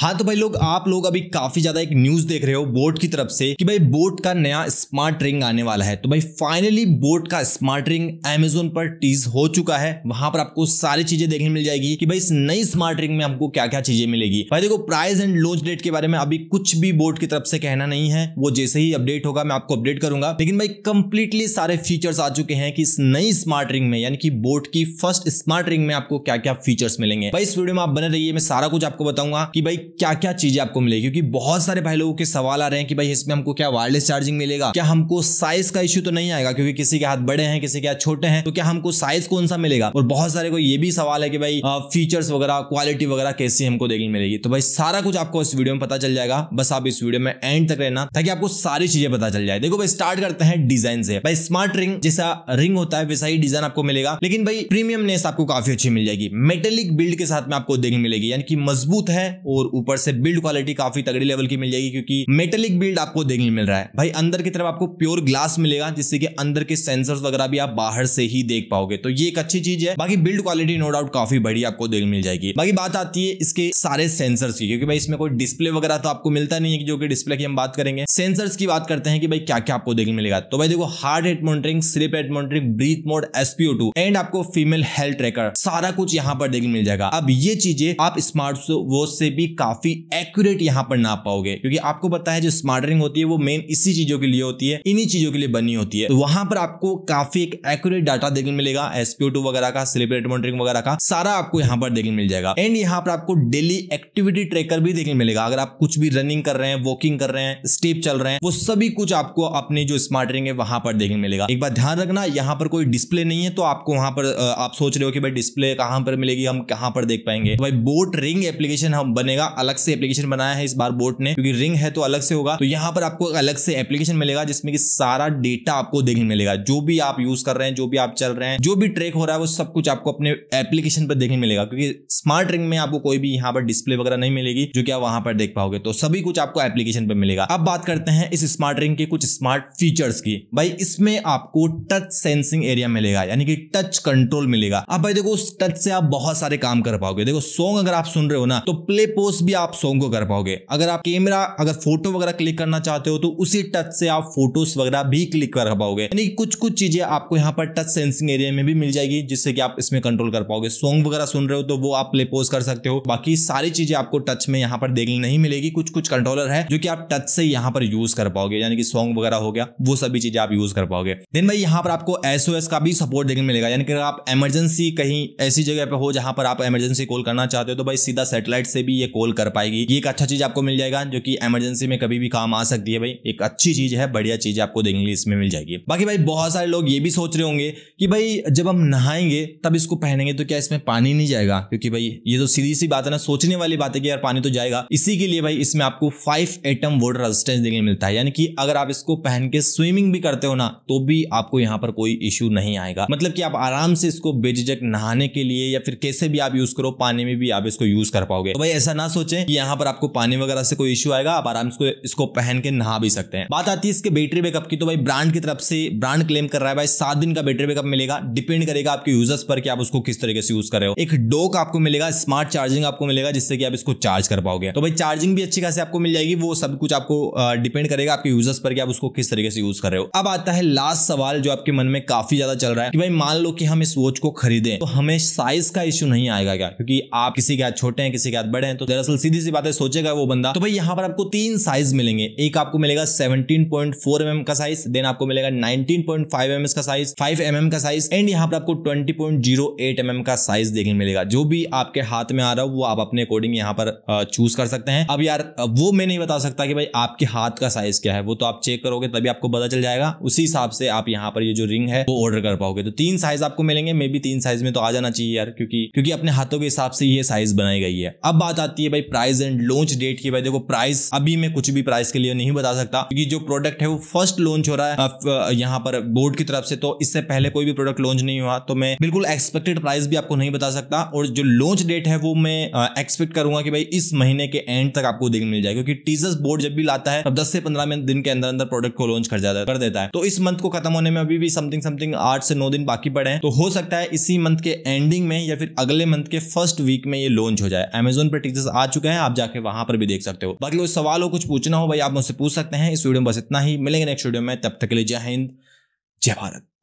हाँ तो भाई लोग आप लोग अभी काफी ज्यादा एक न्यूज देख रहे हो बोट की तरफ से कि भाई बोट का नया स्मार्ट रिंग आने वाला है तो भाई फाइनली बोट का स्मार्ट रिंग एमेजोन पर टीज हो चुका है वहां पर आपको सारी चीजें देखने मिल जाएगी कि भाई इस नई स्मार्ट रिंग में आपको क्या क्या चीजें मिलेगी भाई देखो प्राइस एंड लॉन्च डेट के बारे में अभी कुछ भी बोट की तरफ से कहना नहीं है वो जैसे ही अपडेट होगा मैं आपको अपडेट करूंगा लेकिन भाई कंप्लीटली सारे फीचर्स आ चुके हैं कि इस नई स्मार्ट रिंग में यानी कि बोट की फर्स्ट स्मार्ट रिंग में आपको क्या क्या फीचर्स मिलेंगे भाई इस वीडियो में आप बने रहिए मैं सारा कुछ आपको बताऊंगा कि भाई क्या क्या चीजें आपको मिलेगी क्योंकि बहुत सारे भाई लोगों के सवाल आ रहे हैं कि भाई इसमें हमको क्या वायरलेस चार्जिंग मिलेगा क्या हमको साइज का इश्यू तो नहीं आएगा क्योंकि किसी के हाथ बड़े हैं किसी के हाथ छोटे हैं तो क्या हमको साइज कौन सा मिलेगा और बहुत सारे को ये भी सवाल है कि भाई फीचर्स वगैरह क्वालिटी वगैरह कैसी हमको देखने मिलेगी तो भाई सारा कुछ आपको इस वीडियो में पता चल जाएगा बस आप इस वीडियो में एंड तक रहना ताकि आपको सारी चीजें पता चल जाए देखो भाई स्टार्ट करते हैं डिजाइन से भाई स्मार्ट रिंग जैसा रिंग होता है वैसा ही डिजाइन आपको मिलेगा लेकिन भाई प्रीमियमनेस आपको काफी अच्छी मिल जाएगी मेटेलिक बिल्ड के साथ में आपको देखने मिलेगी यानी कि मजबूत है और ऊपर से बिल्ड क्वालिटी काफी तगड़ी लेवल की मिल जाएगी क्योंकि मेटेलिक बिल्ड आपको देखने मिल रहा है भाई अंदर की तरफ आपको प्योर ग्लास मिलेगा जिससे कि अंदर के सेंसर्स वगैरह भी आप बाहर से ही देख पाओगे तो ये एक अच्छी चीज है बाकी बिल्ड क्वालिटी नो डाउट काफी बड़ी आपको देखने मिल जाएगी बाकी बात आती है इसके सारे सेंसर्स की क्योंकि भाई इसमें कोई डिस्प्ले वगैरह तो आपको मिलता नहीं है जो कि डिस्प्ले की हम बात करेंगे सेंसर्स की बात करते हैं कि भाई क्या क्या आपको देखने मिलेगा तो भाई देखो heart rate monitoring sleep rate monitoring breathe mode SpO and आपको फीमेल हेल्थ ट्रैकर सारा कुछ यहाँ पर देखने मिल जाएगा अब ये चीजें आप स्मार्ट वॉच से भी काफी एक्यूरेट यहाँ पर ना पाओगे क्योंकि आपको पता है जो स्मार्टरिंग होती है वो मेन इसी चीजों के लिए होती है इन्हीं चीजों के लिए बनी होती है तो वहां पर आपको काफी एक एक्यूरेट डाटा देखने मिलेगा एसपीओ टू वगैरह का सेलिब्रेट मॉनिटरिंग वगैरह का सारा आपको यहाँ पर देखने मिल जाएगा एंड यहाँ पर आपको डेली एक्टिविटी ट्रेकर भी देखने मिलेगा अगर आप कुछ भी रनिंग कर रहे हैं वॉकिंग कर रहे हैं स्टेप चल रहे हैं वो सभी कुछ आपको अपने जो स्मार्ट रिंग है वहां पर देखने मिलेगा एक बार ध्यान रखना यहाँ पर कोई डिस्प्ले नहीं है तो आपको वहां पर आप सोच रहे हो कि भाई डिस्प्ले कहां पर मिलेगी हम कहां पर देख पाएंगे तो भाई बोट रिंग एप्लीकेशन हम बनेगा अलग से एप्लीकेशन बनाया है इस बार बोर्ड ने क्योंकि रिंग है तो अलग से होगा तो यहाँ पर आपको अलग से एप्लीकेशन मिलेगा जिसमें कि सारा डेटा आपको देखने मिलेगा जो भी आप यूज कर रहे हैं जो भी आप चल रहे हैं जो भी ट्रेक हो रहा है वो सब कुछ आपको अपने एप्लीकेशन पर देखने मिलेगा क्योंकि स्मार्ट रिंग में आपको कोई भी यहाँ पर डिस्प्ले वगैरह नहीं मिलेगी जो कि आप वहां पर देख पाओगे तो सभी कुछ आपको एप्लीकेशन पर मिलेगा अब बात करते हैं इस स्मार्ट रिंग के कुछ स्मार्ट फीचर्स की भाई इसमें आपको टच सेंसिंग एरिया मिलेगा यानी कि टच कंट्रोल मिलेगा अब भाई देखो उस टच से आप बहुत सारे काम कर पाओगे देखो सॉन्ग अगर आप सुन रहे हो ना तो प्ले पोज फोटोज भी आप सॉन्ग को कर पाओगे अगर आप कैमरा अगर फोटो वगैरह क्लिक करना चाहते हो तो उसी टच से आप फोटोज वगैरह भी क्लिक कर पाओगे यानी कुछ कुछ चीजें आपको यहाँ पर टच सेंसिंग एरिया में भी मिल जाएगी जिससे कि आप इसमें कंट्रोल कर पाओगे सॉन्ग वगैरह सुन रहे हो तो वो आप प्ले पोज कर सकते हो बाकी सारी चीजें आपको टच में यहाँ पर देखने नहीं मिलेगी कुछ कुछ कंट्रोलर है जो कि आप टच से यहाँ पर यूज कर पाओगे यानी कि सॉन्ग वगैरह हो गया वो सभी चीजें आप यूज कर पाओगे देन भाई यहाँ पर आपको एसओएस का भी सपोर्ट देखने मिलेगा यानी कि अगर आप इमरजेंसी कहीं ऐसी जगह पर हो जहां पर आप इमरजेंसी कॉल करना चाहते हो तो भाई सीधा सेटेलाइट से भी ये कॉल कंट्रोल कर पाएगी ये एक अच्छा चीज आपको मिल जाएगा जो कि इमरजेंसी में कभी भी काम आ सकती है भाई एक अच्छी चीज है बढ़िया चीज आपको देखने के इसमें मिल जाएगी बाकी भाई बहुत सारे लोग ये भी सोच रहे होंगे कि भाई जब हम नहाएंगे तब इसको पहनेंगे तो क्या इसमें पानी नहीं जाएगा क्योंकि भाई ये तो सीधी सी बात है ना सोचने वाली बात है कि यार पानी तो जाएगा इसी के लिए भाई इसमें आपको फाइव एटम वाटर रेजिस्टेंस देखने मिलता है यानी कि अगर आप इसको पहन के स्विमिंग भी करते हो ना तो भी आपको यहाँ पर कोई इश्यू नहीं आएगा मतलब कि आप आराम से इसको बेझिझक नहाने के लिए या फिर कैसे भी आप यूज करो पानी में भी आप इसको यूज कर पाओगे तो भाई ऐसा ना सोचें कि यहाँ पर आपको पानी वगैरह से कोई इश्यू आएगा आप आराम से इसको पहन के नहा भी सकते हैं बात आती है इसके बैटरी बैकअप की तो भाई ब्रांड की तरफ से ब्रांड क्लेम कर रहा है भाई सात दिन का बैटरी बैकअप मिलेगा डिपेंड करेगा आपके यूजर्स पर कि आप उसको किस तरीके से यूज कर रहे हो एक डोक आपको मिलेगा स्मार्ट चार्जिंग आपको मिलेगा जिससे कि आप इसको चार्ज कर पाओगे तो भाई चार्जिंग भी अच्छी खासी आपको मिल जाएगी वो सब कुछ आपको डिपेंड करेगा आपके यूजर्स पर कि आप उसको किस तरीके से यूज कर रहे हो अब आता है लास्ट सवाल जो आपके मन में काफी ज्यादा चल रहा है कि भाई मान लो कि हम इस वॉच को खरीदे तो हमें साइज का इश्यू नहीं आएगा क्या क्योंकि आप किसी के हाथ छोटे हैं किसी के हाथ बड़े हैं तो दरअसल दरअसल सीधी सी बातें सोचेगा वो बंदा तो भाई यहाँ पर आपको तीन साइज मिलेंगे एक आपको मिलेगा 17.4 mm का साइज देन आपको मिलेगा 19.5 mm का साइज 5 mm का साइज एंड यहाँ पर आपको 20.08 mm का साइज देखने मिलेगा जो भी आपके हाथ में आ रहा हो वो आप अपने अकॉर्डिंग यहाँ पर चूज कर सकते हैं अब यार वो मैं नहीं बता सकता कि भाई आपके हाथ का साइज क्या है वो तो आप चेक करोगे तभी आपको पता चल जाएगा उसी हिसाब से आप यहाँ पर ये जो रिंग है वो ऑर्डर कर पाओगे तो तीन साइज आपको मिलेंगे मे बी तीन साइज में तो आ जाना चाहिए यार क्योंकि क्योंकि अपने हाथों के हिसाब से ये साइज बनाई गई है अब बात आती है भाई प्राइस एंड लॉन्च डेट की भाई देखो प्राइस अभी मैं कुछ भी प्राइस के लिए नहीं बता सकता क्योंकि जो प्रोडक्ट है वो फर्स्ट लॉन्च हो रहा है यहाँ पर बोर्ड की तरफ से तो इससे पहले कोई भी प्रोडक्ट लॉन्च नहीं हुआ तो मैं बिल्कुल एक्सपेक्टेड प्राइस भी आपको नहीं बता सकता और जो लॉन्च डेट है वो मैं एक्सपेक्ट करूंगा कि भाई इस महीने के एंड तक आपको देखने मिल जाए क्योंकि टीजर्स बोर्ड जब भी लाता है तब दस से पंद्रह दिन के अंदर अंदर प्रोडक्ट को लॉन्च कर जाता कर देता है तो इस मंथ को खत्म होने में अभी भी समथिंग समथिंग आठ से नौ दिन बाकी पड़े हैं तो हो सकता है इसी मंथ के एंडिंग में या फिर अगले मंथ के फर्स्ट वीक में ये लॉन्च हो जाए अमेजोन पर टीजर्स आ चुके हैं आप जाके वहां पर भी देख सकते हो बाकी कोई सवाल हो कुछ पूछना हो भाई आप मुझसे पूछ सकते हैं इस वीडियो में बस इतना ही मिलेंगे नेक्स्ट वीडियो में तब तक के लिए जय हिंद जय भारत